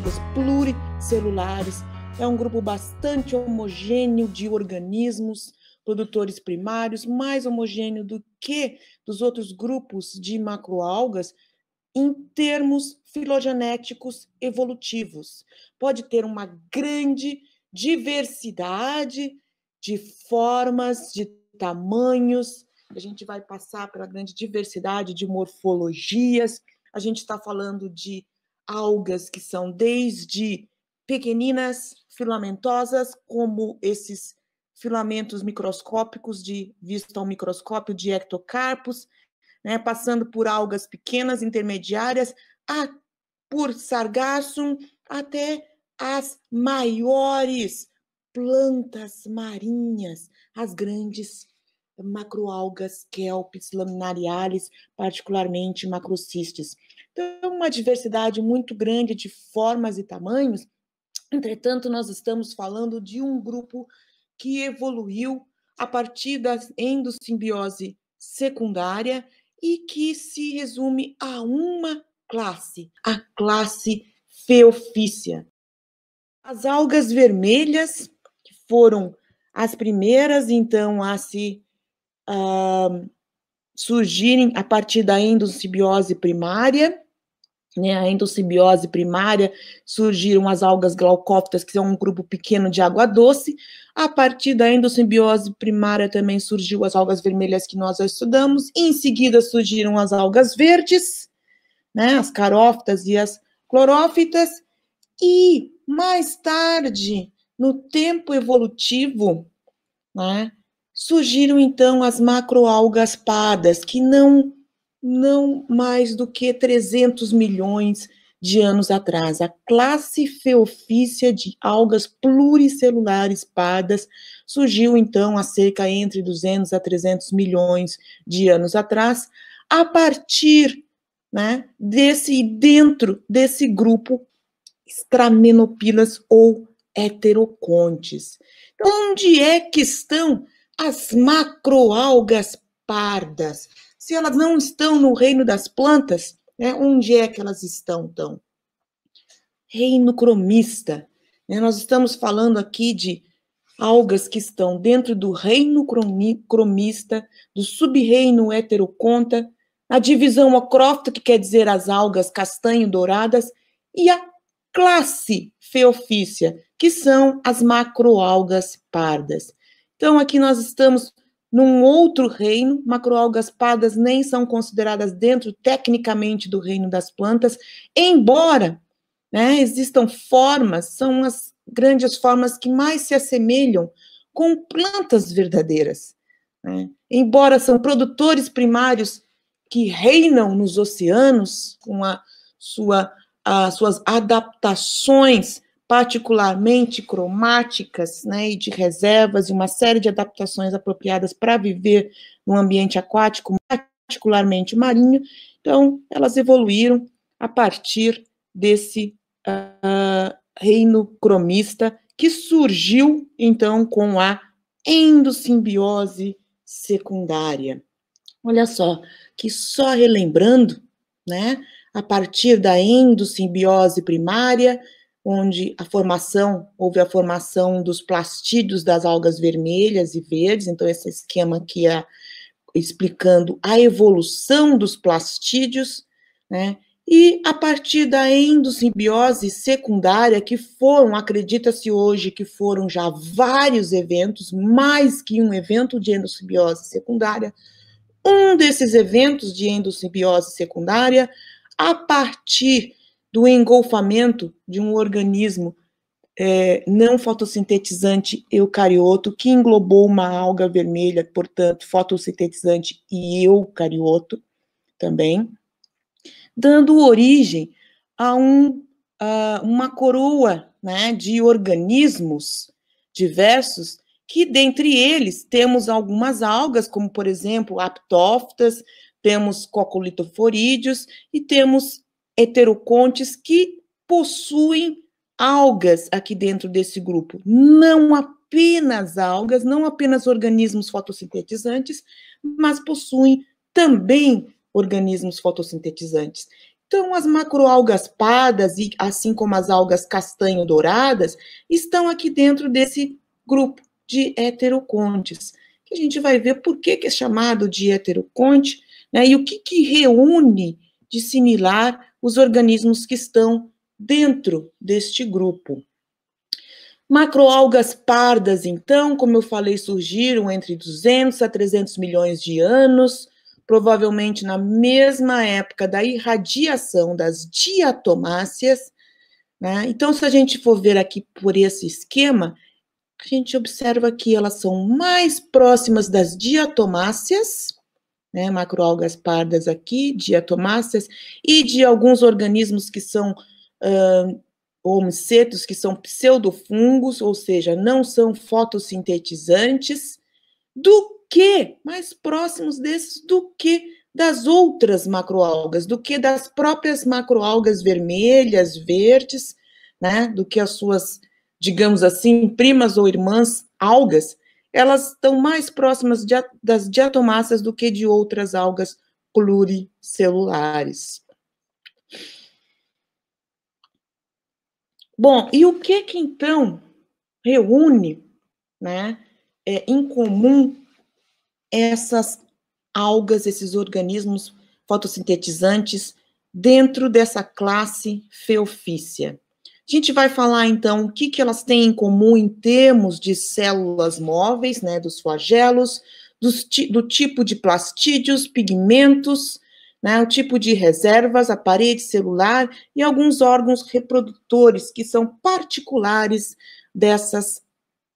chamadas pluricelulares. É um grupo bastante homogêneo de organismos produtores primários, mais homogêneo do que dos outros grupos de macroalgas em termos filogenéticos evolutivos. Pode ter uma grande diversidade de formas, de tamanhos, a gente vai passar pela grande diversidade de morfologias. A gente está falando de algas que são desde pequeninas, filamentosas, como esses filamentos microscópicos de vista ao microscópio de ectocarpos, né, passando por algas pequenas, intermediárias, a, por sargassum, até as maiores plantas marinhas, as grandes macroalgas, kelps, laminariales, particularmente macrocistes. Então, uma diversidade muito grande de formas e tamanhos. Entretanto, nós estamos falando de um grupo que evoluiu a partir da endossimbiose secundária e que se resume a uma classe, a classe Feofícia. As algas vermelhas que foram as primeiras, então, a se uh, surgirem a partir da endossimbiose primária, né, a endossimbiose primária, surgiram as algas glaucófitas, que são um grupo pequeno de água doce. A partir da endossimbiose primária também surgiu as algas vermelhas que nós já estudamos. Em seguida surgiram as algas verdes, né, as carófitas e as clorófitas. E mais tarde, no tempo evolutivo, né, surgiram então as macroalgas pardas, que não não mais do que 300 milhões de anos atrás. A classe feofícia de algas pluricelulares pardas surgiu então há cerca entre 200 a 300 milhões de anos atrás, a partir né, desse dentro desse grupo Stramenopilas ou heterocontes. Então, onde é que estão as macroalgas pardas? Se elas não estão no reino das plantas, né, onde é que elas estão, então? Reino cromista. Né? Nós estamos falando aqui de algas que estão dentro do reino cromista, do subreino heteroconta, a divisão acrófita, que quer dizer as algas castanho-douradas, e a classe feofícia, que são as macroalgas pardas. Então, aqui nós estamos num outro reino, macroalgas pardas nem são consideradas dentro tecnicamente do reino das plantas, embora né, existam formas, são as grandes formas que mais se assemelham com plantas verdadeiras. Né? Embora são produtores primários que reinam nos oceanos com a sua, as suas adaptações particularmente cromáticas, né, e de reservas, e uma série de adaptações apropriadas para viver num ambiente aquático, particularmente marinho. Então, elas evoluíram a partir desse uh, reino cromista que surgiu, então, com a endossimbiose secundária. Olha só, que só relembrando, né, a partir da endossimbiose primária, onde a formação, houve a formação dos plastidos das algas vermelhas e verdes, então esse esquema aqui é explicando a evolução dos plastídeos, né, e a partir da endossimbiose secundária, que foram, acredita-se hoje, que foram já vários eventos, mais que um evento de endossimbiose secundária, um desses eventos de endossimbiose secundária, a partir do engolfamento de um organismo é, não fotossintetizante eucarioto, que englobou uma alga vermelha, portanto, fotossintetizante e eucarioto também, dando origem a, um, a uma coroa né, de organismos diversos, que dentre eles temos algumas algas, como por exemplo aptófitas, temos cocolitoforídeos e temos heterocontes que possuem algas aqui dentro desse grupo. Não apenas algas, não apenas organismos fotossintetizantes, mas possuem também organismos fotossintetizantes. Então, as macroalgas pardas, e assim como as algas castanho-douradas, estão aqui dentro desse grupo de heterocontes. Que a gente vai ver por que, que é chamado de heteroconte né, e o que, que reúne de similar os organismos que estão dentro deste grupo. Macroalgas pardas, então, como eu falei, surgiram entre 200 a 300 milhões de anos, provavelmente na mesma época da irradiação das diatomáceas. Né? Então, se a gente for ver aqui por esse esquema, a gente observa que elas são mais próximas das diatomáceas, né, macroalgas pardas aqui, diatomáceas, e de alguns organismos que são uh, que são pseudofungos, ou seja, não são fotossintetizantes, do que, mais próximos desses, do que das outras macroalgas, do que das próprias macroalgas vermelhas, verdes, né, do que as suas, digamos assim, primas ou irmãs algas, elas estão mais próximas de, das diatomáceas do que de outras algas pluricelulares. Bom, e o que que então reúne, né, é, em comum essas algas, esses organismos fotossintetizantes dentro dessa classe Feofícia? A gente vai falar então o que, que elas têm em comum em termos de células móveis, né, dos flagelos, dos, do tipo de plastídeos, pigmentos, né, o tipo de reservas, a parede celular e alguns órgãos reprodutores que são particulares dessas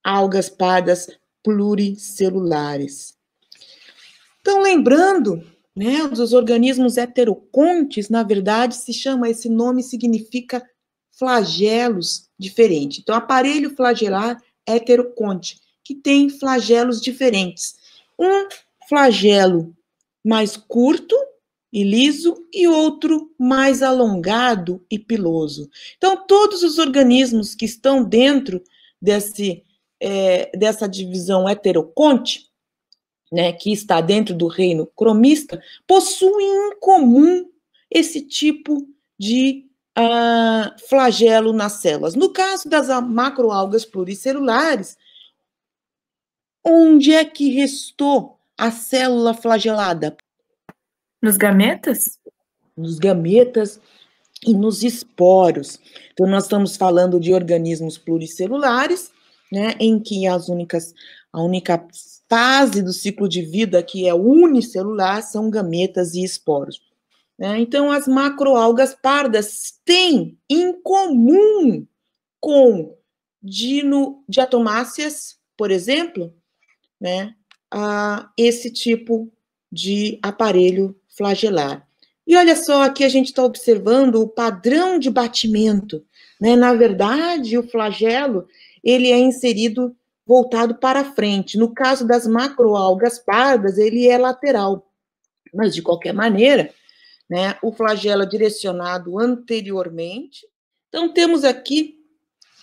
algas pardas pluricelulares. Então, lembrando, né, dos organismos heterocontes, na verdade, se chama, esse nome significa flagelos diferentes. Então, aparelho flagelar heteroconte, que tem flagelos diferentes. Um flagelo mais curto e liso e outro mais alongado e piloso. Então, todos os organismos que estão dentro desse, é, dessa divisão heteroconte, né, que está dentro do reino cromista, possuem em comum esse tipo de ah, flagelo nas células. No caso das macroalgas pluricelulares, onde é que restou a célula flagelada? Nos gametas? Nos gametas e nos esporos. Então, nós estamos falando de organismos pluricelulares, né, em que as únicas, a única fase do ciclo de vida que é unicelular são gametas e esporos. Né? Então, as macroalgas pardas têm em comum com dino, diatomáceas, por exemplo, né, a esse tipo de aparelho flagelar. E olha só, aqui a gente está observando o padrão de batimento. Né? Na verdade, o flagelo ele é inserido voltado para frente. No caso das macroalgas pardas, ele é lateral. Mas, de qualquer maneira, né? O flagelo é direcionado anteriormente. Então, temos aqui,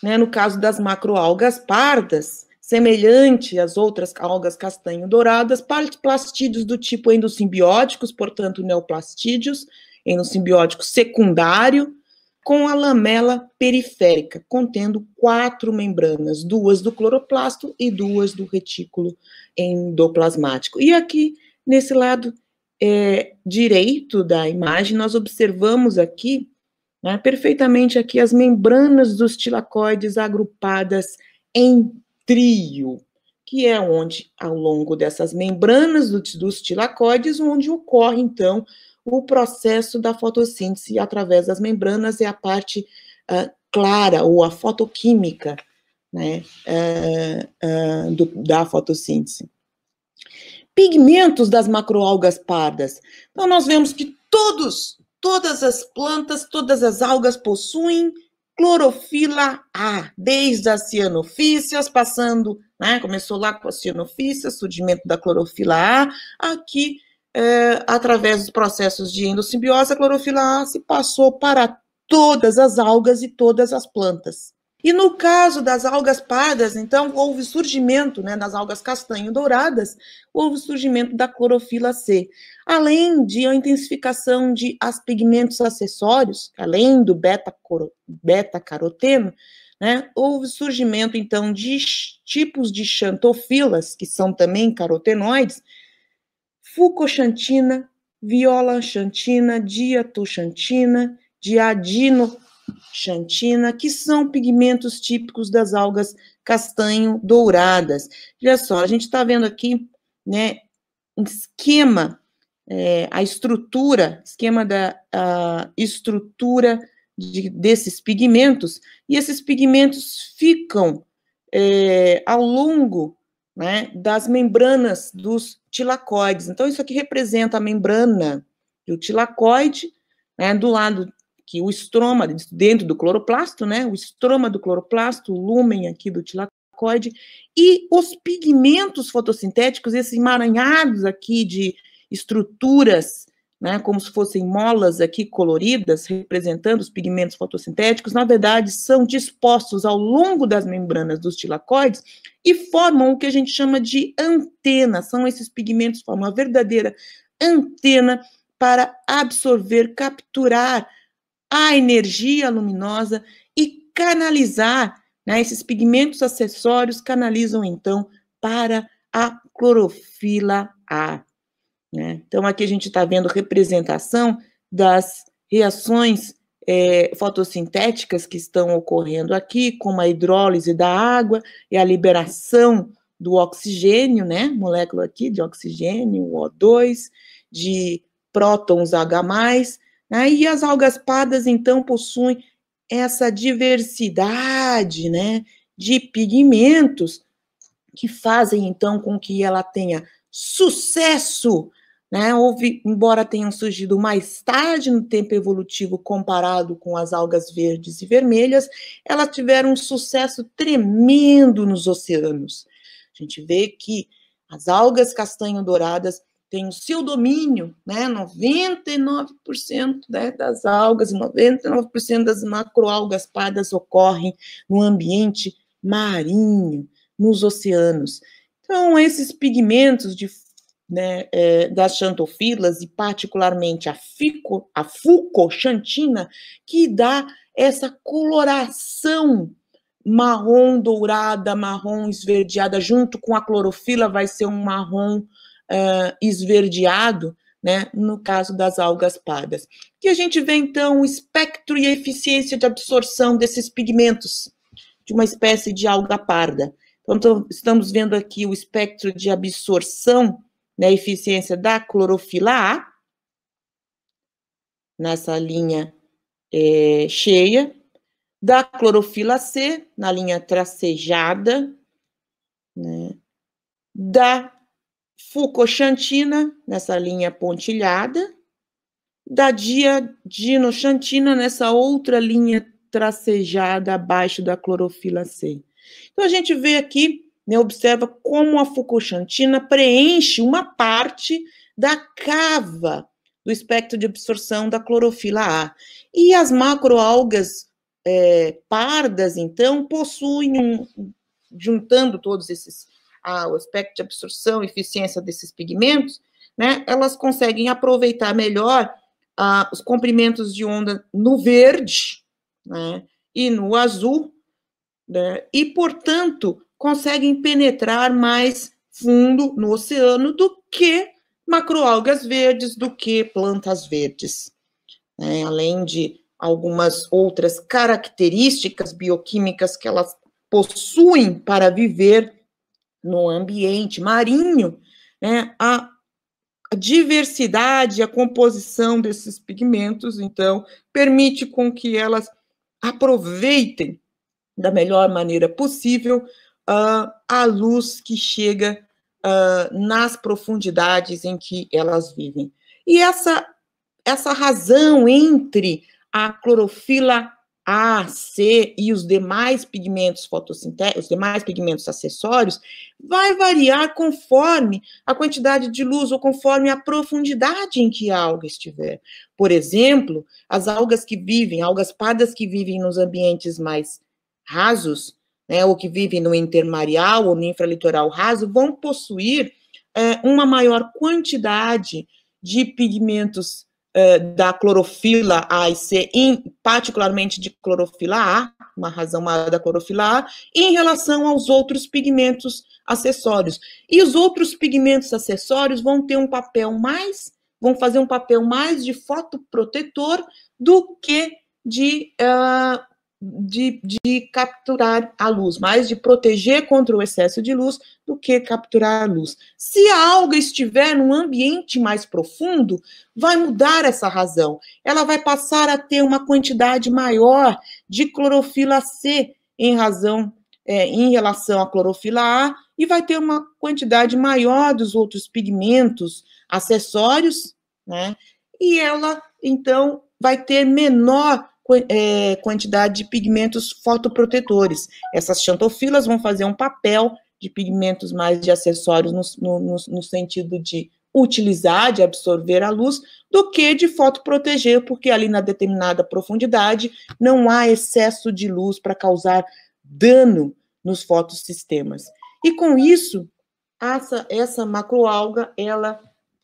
né, no caso das macroalgas pardas, semelhante às outras algas castanho-douradas, plastídeos do tipo endossimbióticos, portanto, neoplastídeos, endossimbiótico secundário, com a lamela periférica, contendo quatro membranas, duas do cloroplasto e duas do retículo endoplasmático. E aqui, nesse lado é, direito da imagem, nós observamos aqui, né, perfeitamente aqui, as membranas dos tilacoides agrupadas em trio, que é onde, ao longo dessas membranas do, dos tilacoides, onde ocorre, então, o processo da fotossíntese através das membranas, é a parte uh, clara, ou a fotoquímica, né, uh, uh, do, da fotossíntese pigmentos das macroalgas pardas. Então, nós vemos que todos, todas as plantas, todas as algas possuem clorofila A, desde as cianofícias, passando, né, começou lá com as cianofícias, surgimento da clorofila A, aqui, é, através dos processos de endossimbiose, a clorofila A se passou para todas as algas e todas as plantas. E no caso das algas pardas, então, houve surgimento né, das algas castanho-douradas, houve surgimento da clorofila C. Além de a intensificação de as pigmentos acessórios, além do beta-caroteno, né, houve surgimento, então, de tipos de xantofilas, que são também carotenoides, fucoxantina, viola xantina, diatoxantina, diadino xantina, que são pigmentos típicos das algas castanho douradas. Olha só, a gente está vendo aqui, né, um esquema, é, a estrutura, esquema da a estrutura de, desses pigmentos, e esses pigmentos ficam é, ao longo né, das membranas dos tilacoides. Então, isso aqui representa a membrana do tilacoide, né, do lado que o estroma dentro do cloroplasto, né, o estroma do cloroplasto, o lúmen aqui do tilacoide, e os pigmentos fotossintéticos, esses emaranhados aqui de estruturas, né, como se fossem molas aqui coloridas, representando os pigmentos fotossintéticos, na verdade são dispostos ao longo das membranas dos tilacoides e formam o que a gente chama de antena, são esses pigmentos, formam uma verdadeira antena para absorver, capturar a energia luminosa e canalizar, né? Esses pigmentos acessórios canalizam então para a clorofila A. Né? Então, aqui a gente está vendo representação das reações é, fotossintéticas que estão ocorrendo aqui, como a hidrólise da água e a liberação do oxigênio, né? Molécula aqui de oxigênio, O2, de prótons H, né? E as algas pardas, então, possuem essa diversidade né, de pigmentos que fazem, então, com que ela tenha sucesso. Né? Houve, embora tenham surgido mais tarde no tempo evolutivo comparado com as algas verdes e vermelhas, elas tiveram um sucesso tremendo nos oceanos. A gente vê que as algas castanho-douradas tem o seu domínio, né? 99% né, das algas e 99% das macroalgas pardas ocorrem no ambiente marinho, nos oceanos. Então, esses pigmentos de, né, é, das xantofilas, e particularmente a, fico, a fucoxantina, que dá essa coloração marrom dourada, marrom esverdeada, junto com a clorofila, vai ser um marrom uh, esverdeado, né, no caso das algas pardas. E a gente vê, então, o espectro e a eficiência de absorção desses pigmentos de uma espécie de alga parda. Então, estamos vendo aqui o espectro de absorção, né, eficiência da clorofila A, nessa linha é, cheia, da clorofila C, na linha tracejada, né, da fucoxantina nessa linha pontilhada, da diadinoxantina nessa outra linha tracejada abaixo da clorofila C. Então, a gente vê aqui, né, observa como a fucoxantina preenche uma parte da cava do espectro de absorção da clorofila A. E as macroalgas é, pardas, então, possuem um, juntando todos esses o aspecto de absorção e eficiência desses pigmentos, né, elas conseguem aproveitar melhor ah, os comprimentos de onda no verde né, e no azul, né, e, portanto, conseguem penetrar mais fundo no oceano do que macroalgas verdes, do que plantas verdes. Né, além de algumas outras características bioquímicas que elas possuem para viver no ambiente marinho, né, a a diversidade, a composição desses pigmentos, então, permite com que elas aproveitem da melhor maneira possível uh, a luz que chega uh, nas profundidades em que elas vivem. E essa, essa razão entre a clorofila a, C e os demais pigmentos fotossintéticos, os demais pigmentos acessórios, vai variar conforme a quantidade de luz ou conforme a profundidade em que a alga estiver. Por exemplo, as algas que vivem, algas pardas que vivem nos ambientes mais rasos, né, ou que vivem no intermarial ou no infralitoral raso, vão possuir é, uma maior quantidade de pigmentos eh, da clorofila A e C, em, particularmente de clorofila A, uma razão maior da clorofila A, em relação aos outros pigmentos acessórios. E os outros pigmentos acessórios vão ter um papel mais, vão fazer um papel mais de fotoprotetor do que de uh, de, de capturar a luz, mais de proteger contra o excesso de luz do que capturar a luz. Se a alga estiver num ambiente mais profundo, vai mudar essa razão. Ela vai passar a ter uma quantidade maior de clorofila C em razão é, em relação à clorofila A e vai ter uma quantidade maior dos outros pigmentos acessórios, né? E ela, então, vai ter menor é, quantidade de pigmentos fotoprotetores. Essas xantofilas vão fazer um papel de pigmentos mais de acessórios no, no, no sentido de utilizar, de absorver a luz, do que de fotoproteger, porque ali na determinada profundidade não há excesso de luz para causar dano nos fotossistemas. E com isso, essa, essa macroalga, ela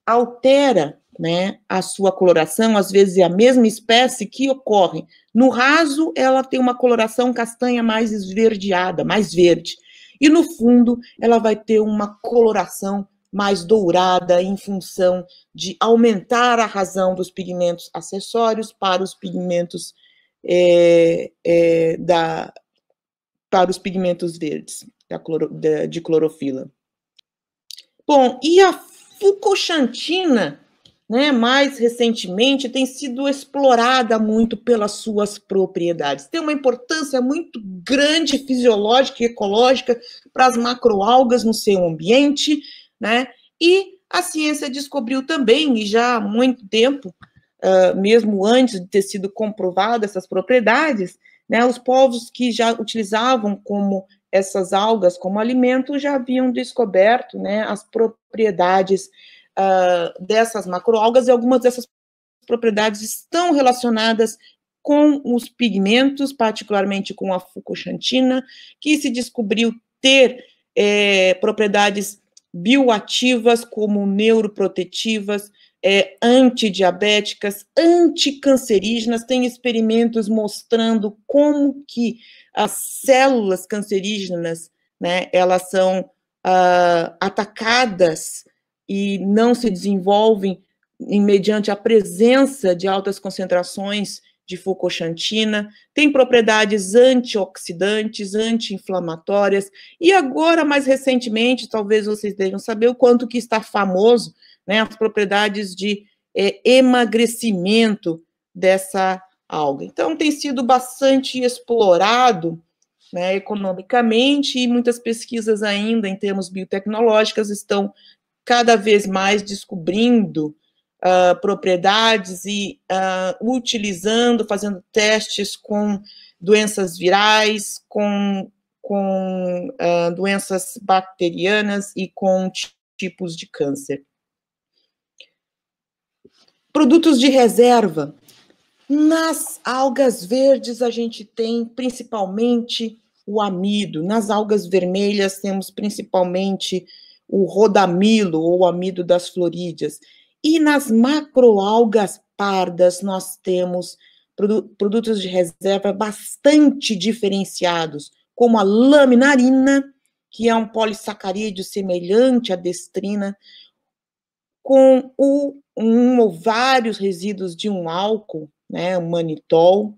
altera né, a sua coloração, às vezes é a mesma espécie que ocorre. No raso, ela tem uma coloração castanha mais esverdeada, mais verde. E no fundo, ela vai ter uma coloração mais dourada em função de aumentar a razão dos pigmentos acessórios para os pigmentos é, é, da, para os pigmentos verdes da cloro, da, de clorofila. Bom, e a fucoxantina né, mais recentemente tem sido explorada muito pelas suas propriedades. Tem uma importância muito grande fisiológica e ecológica para as macroalgas no seu ambiente, né? E a ciência descobriu também, e já há muito tempo, uh, mesmo antes de ter sido comprovada essas propriedades, né, os povos que já utilizavam como essas algas como alimento já haviam descoberto né, as propriedades uh, dessas macroalgas e algumas dessas propriedades estão relacionadas com os pigmentos, particularmente com a fucoxantina, que se descobriu ter é, propriedades bioativas como neuroprotetivas, é, antidiabéticas, anticancerígenas, tem experimentos mostrando como que as células cancerígenas, né, elas são uh, atacadas e não se desenvolvem mediante a presença de altas concentrações de fucoxantina, tem propriedades antioxidantes, anti-inflamatórias, e agora, mais recentemente, talvez vocês devam saber o quanto que está famoso, né, as propriedades de é, emagrecimento dessa alga. Então, tem sido bastante explorado, né, economicamente, e muitas pesquisas ainda, em termos biotecnológicos, estão cada vez mais descobrindo uh, propriedades e uh, utilizando, fazendo testes com doenças virais, com, com uh, doenças bacterianas e com tipos de câncer. Produtos de reserva. Nas algas verdes, a gente tem principalmente o amido, nas algas vermelhas, temos principalmente o rodamilo ou amido das florídeas. E nas macroalgas pardas nós temos produ produtos de reserva bastante diferenciados, como a laminarina, que é um polissacarídeo semelhante à destrina, com o, um ou vários resíduos de um álcool, né, manitol,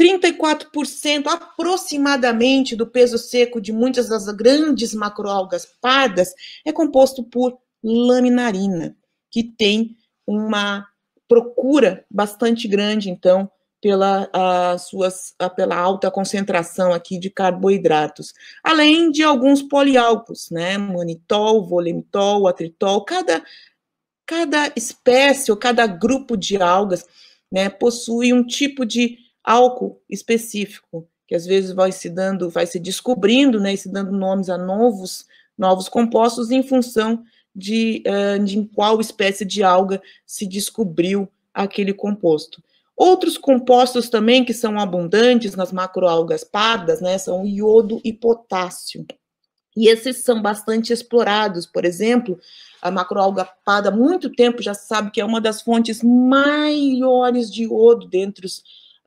34% aproximadamente do peso seco de muitas das grandes macroalgas pardas é composto por laminarina, que tem uma procura bastante grande, então, pela, a, suas, a, pela alta concentração aqui de carboidratos. Além de alguns polialcos, né? Monitol, volemitol, atritol, cada, cada espécie ou cada grupo de algas né, possui um tipo de álcool específico, que às vezes vai se dando, vai se descobrindo, né, e se dando nomes a novos, novos compostos em função de, eh, de em qual espécie de alga se descobriu aquele composto. Outros compostos também que são abundantes nas macroalgas pardas, né, são iodo e potássio. E esses são bastante explorados, por exemplo, a macroalga parda há muito tempo já sabe que é uma das fontes maiores de iodo dentre os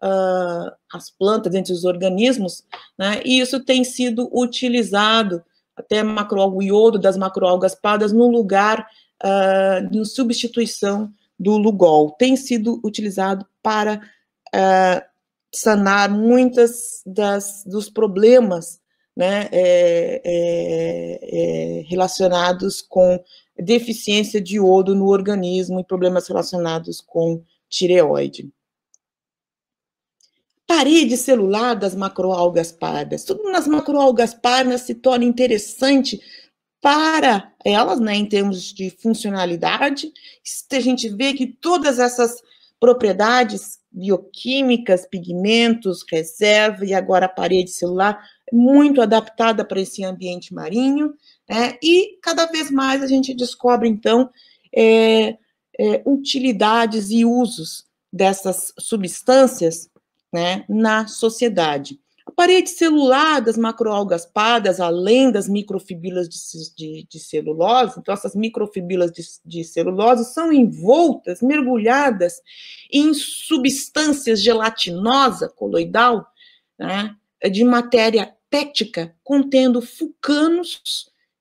uh, as plantas, entre os organismos, né? e isso tem sido utilizado, até macroalga, o iodo das macroalgas pardas, no lugar, uh, substituição do Lugol. Tem sido utilizado para uh, sanar muitas das, dos problemas né, é, é, é, relacionados com deficiência de iodo no organismo e problemas relacionados com tireoide parede celular das macroalgas pardas. Tudo nas macroalgas pardas se torna interessante para elas, né, em termos de funcionalidade. A gente vê que todas essas propriedades bioquímicas, pigmentos, reserva e agora a parede celular é muito adaptada para esse ambiente marinho, né? E cada vez mais a gente descobre então é, é, utilidades e usos dessas substâncias né, na sociedade. A parede celular das macroalgas pardas, além das microfibrilas de, de, de celulose, então essas microfibrilas de, de celulose são envoltas, mergulhadas em substâncias gelatinosa, coloidal, né, de matéria tética, contendo fucanos,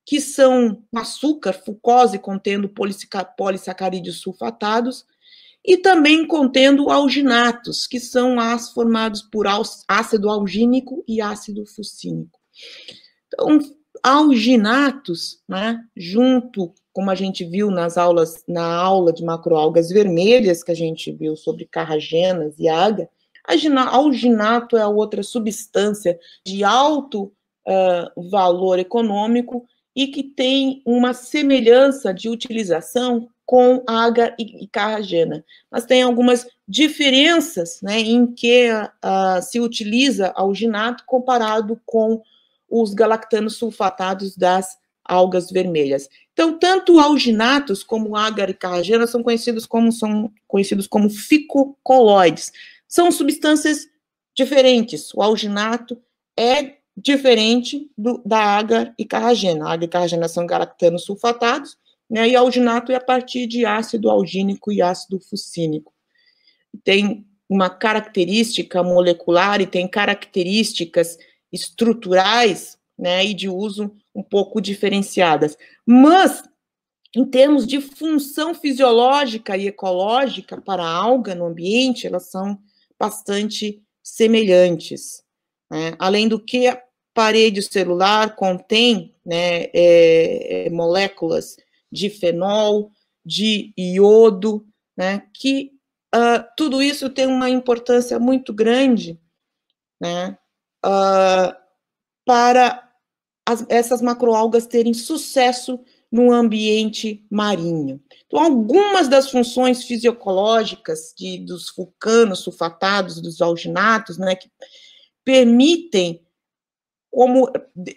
que são açúcar, fucose, contendo polissacarídeos sulfatados, e também contendo alginatos, que são as formados por ácido algínico e ácido fucínico. Então, alginatos, né, junto, como a gente viu nas aulas, na aula de macroalgas vermelhas, que a gente viu sobre carragenas e água alginato é outra substância de alto uh, valor econômico e que tem uma semelhança de utilização com agar e carragena, mas tem algumas diferenças né, em que uh, se utiliza alginato comparado com os galactanos sulfatados das algas vermelhas. Então, tanto alginatos como agar e carragena são conhecidos como são conhecidos como ficocoloides. São substâncias diferentes. O alginato é diferente do, da ágar e carragena. A ágar e carragena são galactanos sulfatados, né, e alginato é a partir de ácido algínico e ácido fucínico. Tem uma característica molecular e tem características estruturais né, e de uso um pouco diferenciadas. Mas, em termos de função fisiológica e ecológica para a alga no ambiente, elas são bastante semelhantes. Né? Além do que, parede celular contém né, é, é, moléculas de fenol, de iodo, né, que uh, tudo isso tem uma importância muito grande né, uh, para as, essas macroalgas terem sucesso no ambiente marinho. Então, algumas das funções fisiológicas de, dos vulcanos sulfatados, dos alginatos, né, que permitem como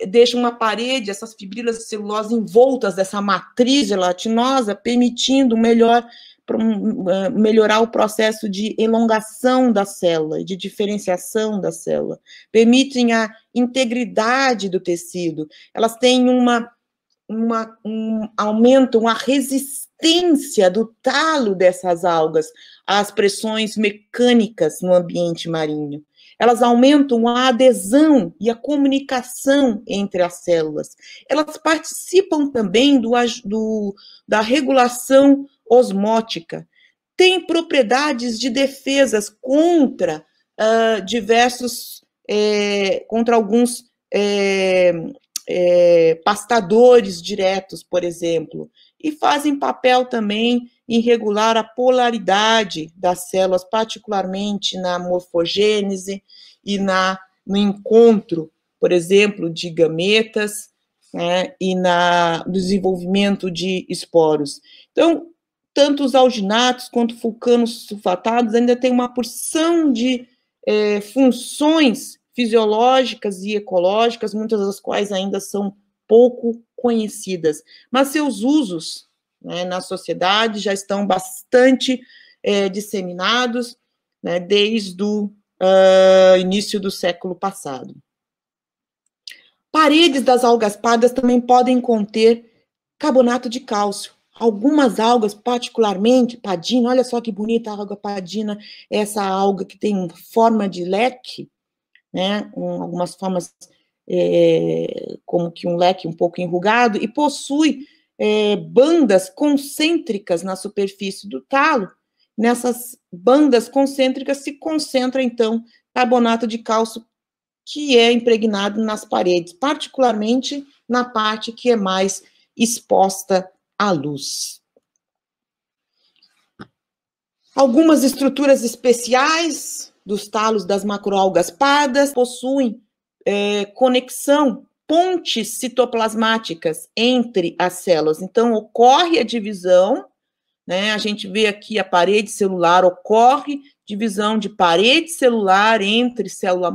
deixa uma parede, essas fibrilas de celulose envoltas dessa matriz gelatinosa, permitindo melhor, eh, melhorar o processo de elongação da célula, de diferenciação da célula, permitem a integridade do tecido, elas têm uma, uma um, aumentam a resistência do talo dessas algas às pressões mecânicas no ambiente marinho elas aumentam a adesão e a comunicação entre as células. Elas participam também do, do, da regulação osmótica. Têm propriedades de defesas contra uh, diversos, é, contra alguns eh, pastadores diretos, por exemplo, e fazem papel também e regular a polaridade das células, particularmente na morfogênese e na, no encontro, por exemplo, de gametas né, e na, no desenvolvimento de esporos. Então, tanto os alginatos quanto vulcanos sulfatados ainda têm uma porção de é, funções fisiológicas e ecológicas, muitas das quais ainda são pouco conhecidas, mas seus usos né, na sociedade, já estão bastante é, disseminados né, desde o uh, início do século passado. Paredes das algas pardas também podem conter carbonato de cálcio. Algumas algas, particularmente padina, olha só que bonita a alga padina, essa alga que tem forma de leque, né, um, algumas formas é, como que um leque um pouco enrugado, e possui é, bandas concêntricas na superfície do talo. Nessas bandas concêntricas se concentra, então, carbonato de cálcio que é impregnado nas paredes, particularmente na parte que é mais exposta à luz. Algumas estruturas especiais dos talos das macroalgas pardas possuem é, conexão pontes citoplasmáticas entre as células. Então, ocorre a divisão, né? A gente vê aqui a parede celular, ocorre divisão de parede celular entre célula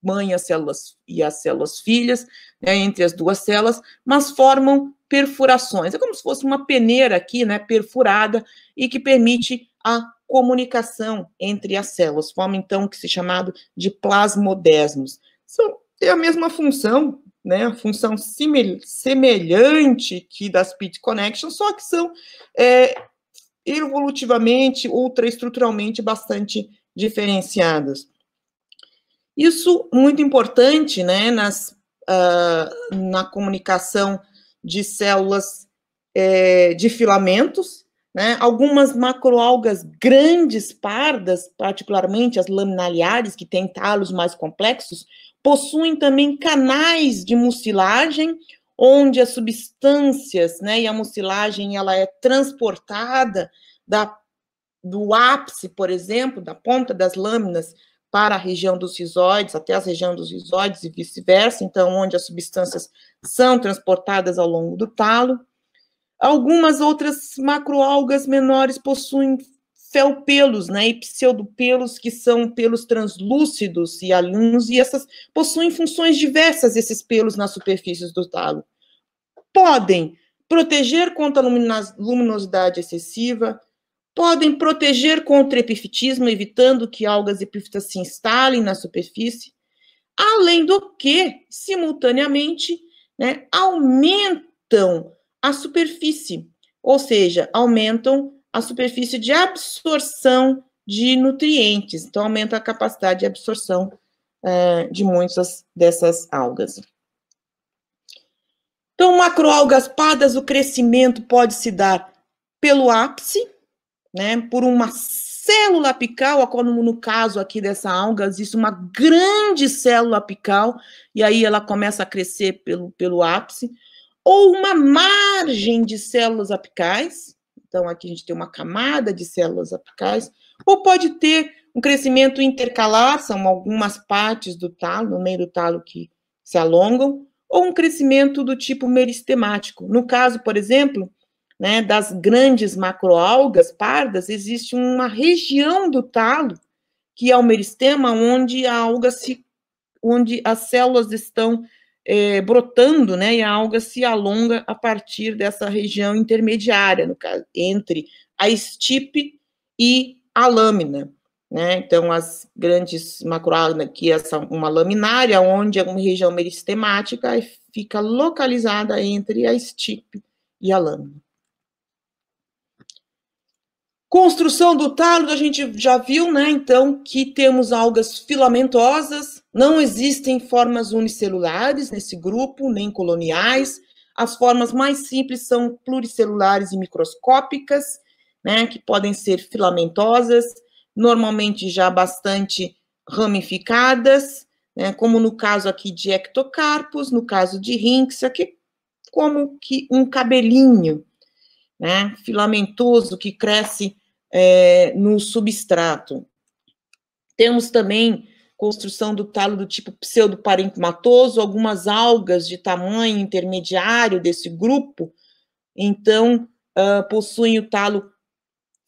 mãe as células, e as células filhas, né, entre as duas células, mas formam perfurações. É como se fosse uma peneira aqui, né, perfurada, e que permite a comunicação entre as células. Forma, então, o que se é chamado de plasmodesmos. São, tem é a mesma função né, a função semelhante que das pit connections, só que são é, evolutivamente, ultraestruturalmente bastante diferenciadas. Isso muito importante né, nas, uh, na comunicação de células é, de filamentos, né? Algumas macroalgas grandes, pardas, particularmente as laminaliares, que têm talos mais complexos, possuem também canais de mucilagem, onde as substâncias né, e a mucilagem ela é transportada da, do ápice, por exemplo, da ponta das lâminas para a região dos risóides, até a região dos risóides e vice-versa, então, onde as substâncias são transportadas ao longo do talo. Algumas outras macroalgas menores possuem felpelos, né, e pseudopelos, que são pelos translúcidos e alunos, e essas possuem funções diversas, esses pelos nas superfícies do talo. Podem proteger contra a luminosidade excessiva, podem proteger contra epifitismo, evitando que algas epífitas se instalem na superfície, além do que, simultaneamente, né, aumentam a superfície, ou seja, aumentam a superfície de absorção de nutrientes. Então, aumenta a capacidade de absorção é, de muitas dessas algas. Então, macroalgas pardas, o crescimento pode se dar pelo ápice, né, por uma célula apical, como no caso aqui dessa alga, existe uma grande célula apical, e aí ela começa a crescer pelo, pelo ápice, ou uma margem de células apicais, então, aqui a gente tem uma camada de células apicais, ou pode ter um crescimento intercalar, são algumas partes do talo, no meio do talo que se alongam, ou um crescimento do tipo meristemático. No caso, por exemplo, né, das grandes macroalgas pardas, existe uma região do talo, que é o meristema, onde a alga se, onde as células estão é, brotando, né, e a alga se alonga a partir dessa região intermediária, no caso, entre a estipe e a lâmina. Né? Então, as grandes macroalgas aqui, essa, é uma laminária, onde é uma região meristemática e fica localizada entre a estipe e a lâmina. Construção do tárdo, a gente já viu, né? Então, que temos algas filamentosas, não existem formas unicelulares nesse grupo, nem coloniais. As formas mais simples são pluricelulares e microscópicas, né? Que podem ser filamentosas, normalmente já bastante ramificadas, né? Como no caso aqui de ectocarpos, no caso de Rinxia, que como que um cabelinho, né? Filamentoso que cresce é, no substrato. Temos também construção do talo do tipo pseudoparenquimatoso, algumas algas de tamanho intermediário desse grupo, então, uh, possuem o talo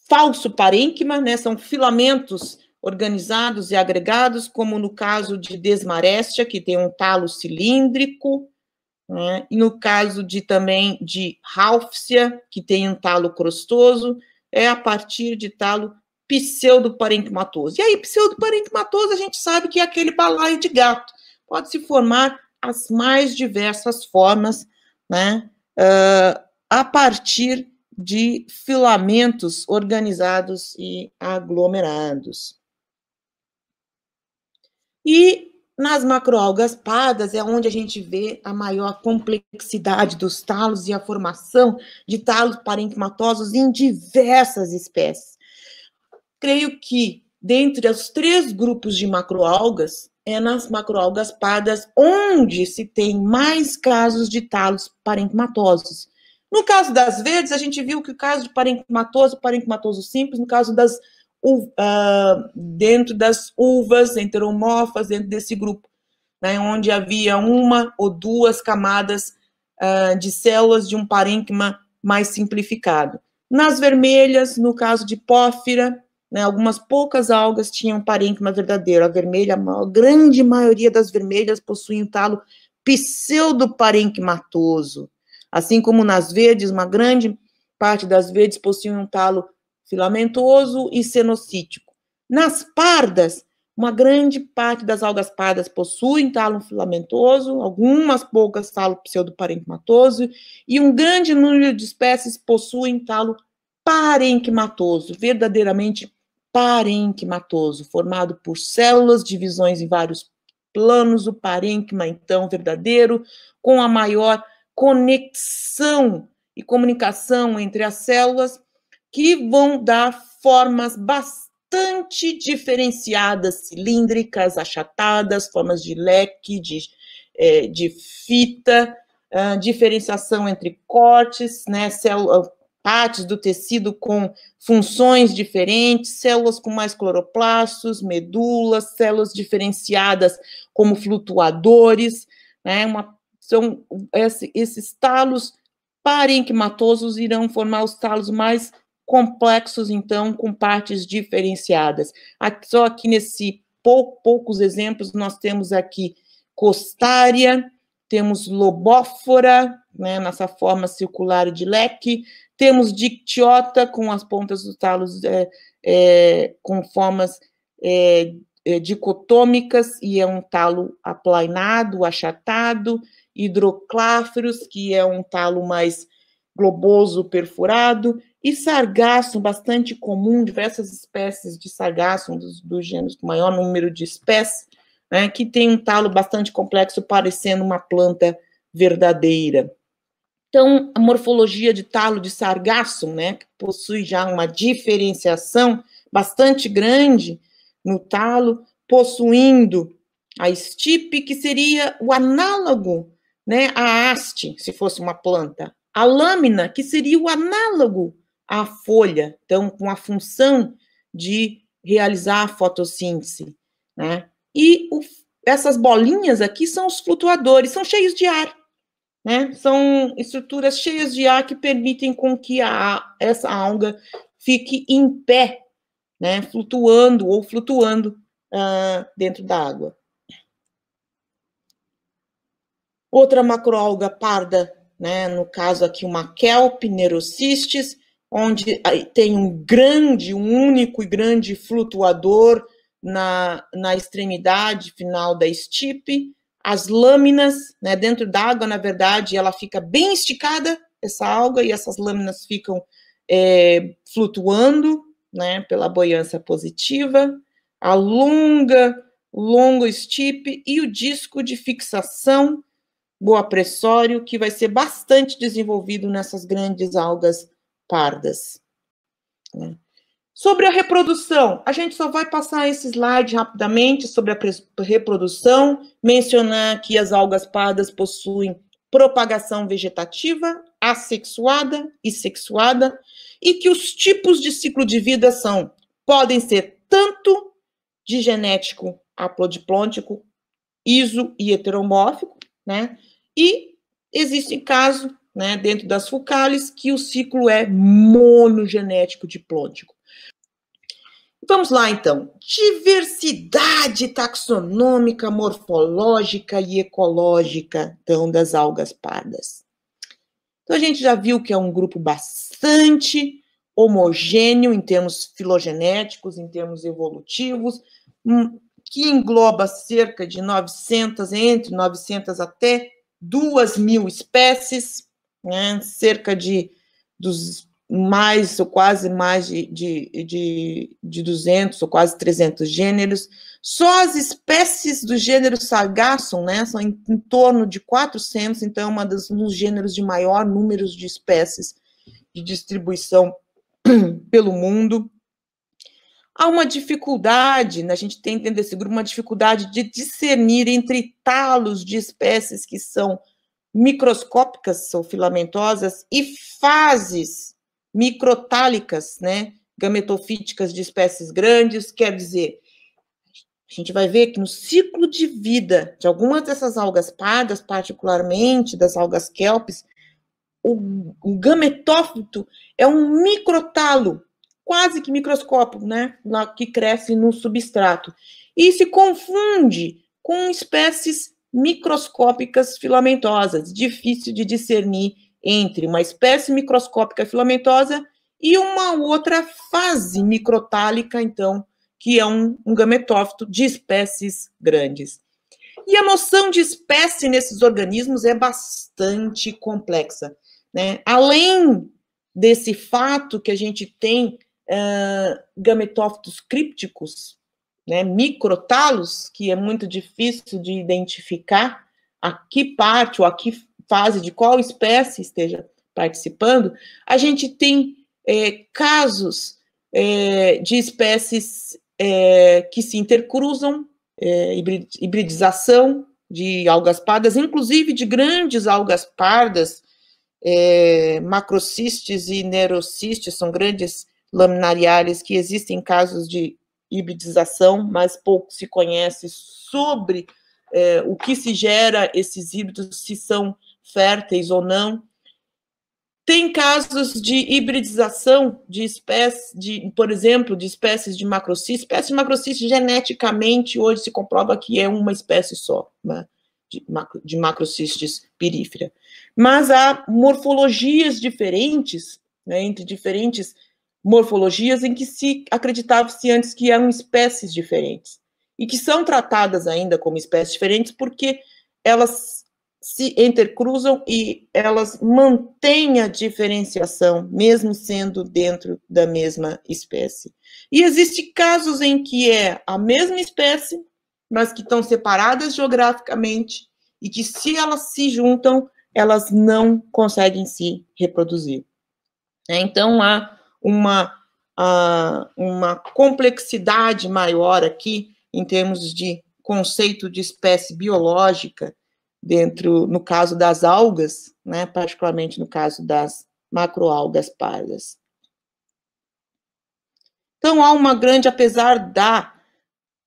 falso parênquima, né, são filamentos organizados e agregados, como no caso de desmarestia, que tem um talo cilíndrico, né, e no caso de também de halfsia, que tem um talo crostoso, é a partir de talo pseudoparenquimatoso. E aí, pseudoparenquimatoso, a gente sabe que é aquele balaio de gato. Pode se formar as mais diversas formas, né, uh, a partir de filamentos organizados e aglomerados. E nas macroalgas pardas é onde a gente vê a maior complexidade dos talos e a formação de talos parenquimatosos em diversas espécies. Creio que, dentre os três grupos de macroalgas, é nas macroalgas pardas onde se tem mais casos de talos parenquimatosos. No caso das verdes, a gente viu que o caso de parenquimatoso, parenquimatoso simples, no caso das uh, dentro das uvas enteromorfas, dentro desse grupo, né, onde havia uma ou duas camadas uh, de células de um parênquima mais simplificado. Nas vermelhas, no caso de pófira, né, algumas poucas algas tinham parênquima verdadeiro. A vermelha, a grande maioria das vermelhas possuem um talo pseudoparenquimatoso. Assim como nas verdes, uma grande parte das verdes possuem um talo filamentoso e senocítico. Nas pardas, uma grande parte das algas pardas possuem talo filamentoso, algumas poucas talo pseudoparenquimatoso, e um grande número de espécies possuem talo parenquimatoso, verdadeiramente parenquimatoso, formado por células, divisões em vários planos, o parenquima então, verdadeiro, com a maior conexão e comunicação entre as células, que vão dar formas bastante diferenciadas, cilíndricas, achatadas, formas de leque, de, é, de fita, uh, diferenciação entre cortes, né, células, ah, partes do tecido com funções diferentes, células com mais cloroplastos, medulas, células diferenciadas como flutuadores, né, uma, são esse, esses talos parenquimatosos irão formar os talos mais complexos, então, com partes diferenciadas. só aqui nesse pou, poucos exemplos, nós temos aqui costária, temos lobófora, né, nessa forma circular de leque, temos dictiota com as pontas dos talos é, é, com formas é, é dicotômicas, e é um talo aplainado, achatado, hidrocláferos, que é um talo mais globoso, perfurado, e sargasso, bastante comum, diversas espécies de sargasso, um dos, dos gêneros com maior número de espécies, né, que tem um talo bastante complexo, parecendo uma planta verdadeira. Então, a morfologia de talo de sargasso, né, que possui já uma diferenciação bastante grande no talo, possuindo a estipe, que seria o análogo, né, a haste, se fosse uma planta, a lâmina, que seria o análogo a folha, então com a função de realizar a fotossíntese, né? E o, essas bolinhas aqui são os flutuadores, são cheios de ar, né? São estruturas cheias de ar que permitem com que a, essa alga fique em pé, né? Flutuando ou flutuando uh, dentro da água. Outra macroalga parda, né? No caso aqui uma kelp, neurocystis, onde tem um grande, um único e grande flutuador na, na extremidade final da estipe, as lâminas, né, dentro d'água, na verdade, ela fica bem esticada, essa alga, e essas lâminas ficam é, flutuando, né, pela boiância positiva, a longa, longo estipe e o disco de fixação, boa pressório, que vai ser bastante desenvolvido nessas grandes algas pardas. Né? Sobre a reprodução, a gente só vai passar esse slide rapidamente sobre a reprodução, mencionar que as algas pardas possuem propagação vegetativa, assexuada e sexuada, e que os tipos de ciclo de vida são podem ser tanto de genético aplodiplôntico, iso e heteromórfico, né? E existem casos né, dentro das focales, que o ciclo é monogenético diplódico. Vamos lá, então. Diversidade taxonômica, morfológica e ecológica, então, das algas pardas. Então, a gente já viu que é um grupo bastante homogêneo em termos filogenéticos, em termos evolutivos, hum, que engloba cerca de 900, entre 900 até 2 mil espécies né? cerca de dos mais ou quase mais de, de, de, de 200 ou quase 300 gêneros. Só as espécies do gênero Sargassum né, são em, em, torno de 400, então é uma das, um dos gêneros de maior número de espécies de distribuição pelo mundo. Há uma dificuldade, né, a gente tem dentro desse grupo uma dificuldade de discernir entre talos de espécies que são microscópicas ou filamentosas e fases microtálicas, né, gametofíticas de espécies grandes, quer dizer, a gente vai ver que no ciclo de vida de algumas dessas algas pardas, particularmente das algas kelps, o, o gametófito é um microtalo, quase que microscópico, né, que cresce no substrato, e se confunde com espécies microscópicas filamentosas, difícil de discernir entre uma espécie microscópica filamentosa e uma outra fase microtálica, então, que é um, um gametófito de espécies grandes. E a noção de espécie nesses organismos é bastante complexa. Né? Além desse fato que a gente tem uh, gametófitos crípticos, né, microtalos, que é muito difícil de identificar a que parte ou a que fase, de qual espécie esteja participando, a gente tem é, casos é, de espécies é, que se intercruzam, é, hibridização de algas pardas, inclusive de grandes algas pardas, é, macrocistes e neurocistes, são grandes laminariares que existem casos de hibridização, mas pouco se conhece sobre é, o que se gera esses híbridos, se são férteis ou não. Tem casos de hibridização de espécies, de, por exemplo, de espécies de macrocis. Espécie de macrocis geneticamente hoje se comprova que é uma espécie só, né, de, macrocistes pirífera. Mas há morfologias diferentes né, entre diferentes morfologias em que se acreditava-se antes que eram espécies diferentes e que são tratadas ainda como espécies diferentes porque elas se intercruzam e elas mantêm a diferenciação, mesmo sendo dentro da mesma espécie. E existem casos em que é a mesma espécie, mas que estão separadas geograficamente e que se elas se juntam, elas não conseguem se reproduzir. É, então, há uma, uh, uma complexidade maior aqui em termos de conceito de espécie biológica dentro, no caso das algas, né, particularmente no caso das macroalgas pardas. Então, há uma grande, apesar da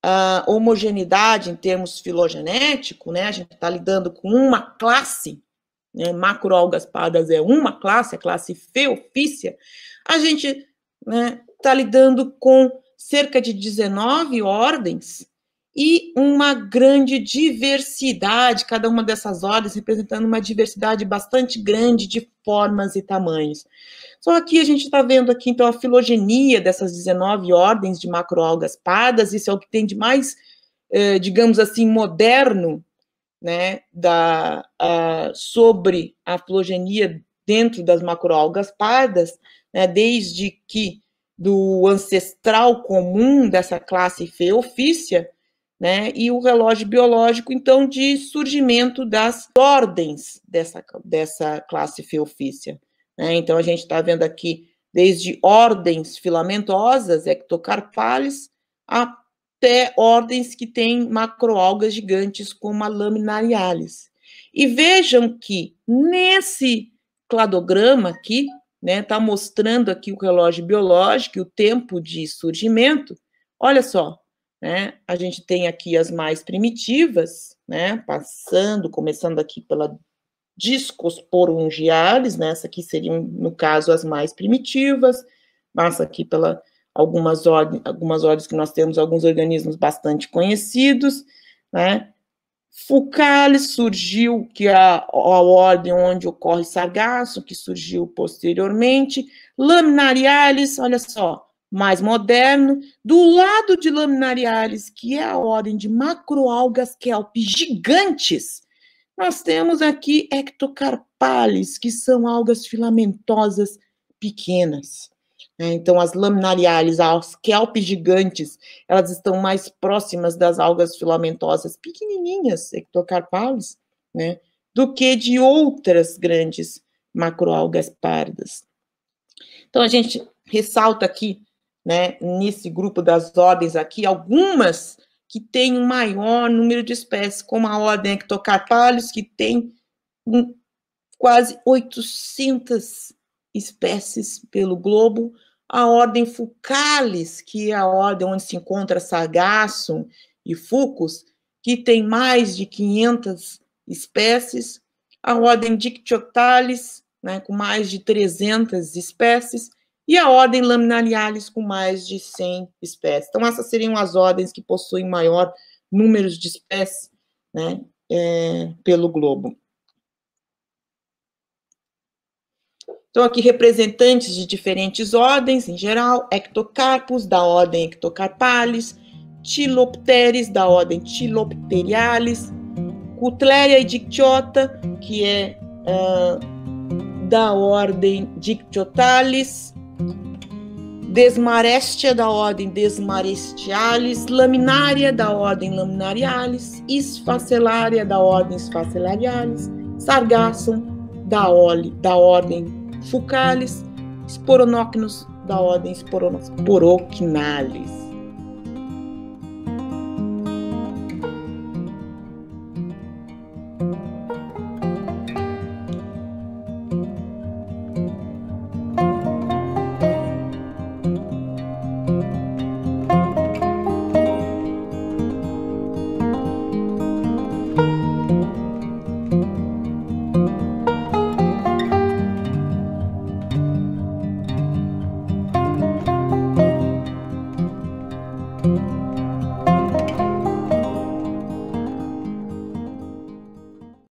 uh, homogeneidade em termos filogenético, né, a gente está lidando com uma classe né, padas é uma classe, a classe Feofícia, a gente está né, tá lidando com cerca de 19 ordens e uma grande diversidade, cada uma dessas ordens representando uma diversidade bastante grande de formas e tamanhos. Só aqui a gente está vendo aqui então a filogenia dessas 19 ordens de macroalgas pardas, isso é o que tem de mais, eh, digamos assim, moderno né, da, sobre a filogenia dentro das macroalgas pardas, né, desde que do ancestral comum dessa classe Feofícia, né, e o relógio biológico, então, de surgimento das ordens dessa, dessa classe Feofícia. Né? Então, a gente está vendo aqui desde ordens filamentosas, ectocarpales, a até ordens que têm macroalgas gigantes como a laminarialis. E vejam que nesse cladograma aqui, né, tá mostrando aqui o relógio biológico e o tempo de surgimento. Olha só, né? A gente tem aqui as mais primitivas, né, passando, começando aqui pela Discosporungiales, né? Essa aqui seria no caso, as mais primitivas, passa aqui pela algumas, algumas ordens que nós temos, alguns organismos bastante conhecidos, né? Foucault surgiu, que é a, a ordem onde ocorre sargaço, que surgiu posteriormente. Laminariales, olha só, mais moderno. Do lado de Laminariales, que é a ordem de macroalgas kelp é gigantes, nós temos aqui ectocarpales, que são algas filamentosas pequenas. Né? Então, as laminariales, as kelps gigantes, elas estão mais próximas das algas filamentosas pequenininhas, ectocarpales, né? do que de outras grandes macroalgas pardas. Então, a gente ressalta aqui, né, nesse grupo das ordens aqui, algumas que têm um maior número de espécies, como a ordem Ectocarpalus, que tem um, quase 800 espécies pelo globo, a ordem Fucalis, que é a ordem onde se encontra Sargassum e Fucus, que tem mais de 500 espécies, a ordem dictyotales né, com mais de 300 espécies, e a ordem laminariales com mais de 100 espécies. Então, essas seriam as ordens que possuem maior número de espécies né, é, pelo globo. Então, aqui representantes de diferentes ordens, em geral, ectocarpus, da ordem Ectocarpalis, tilopteris, da ordem Tilopterialis, Cutléria e Dictiota, que é uh, da ordem Dictiotalis, Desmarestia, da ordem Desmarestialis, laminária da ordem Laminarialis, esfacelária, da ordem Esfacelarialis, Sargassum, da, da ordem Fucalis, Sporonocnus, da ordem Sporocnales.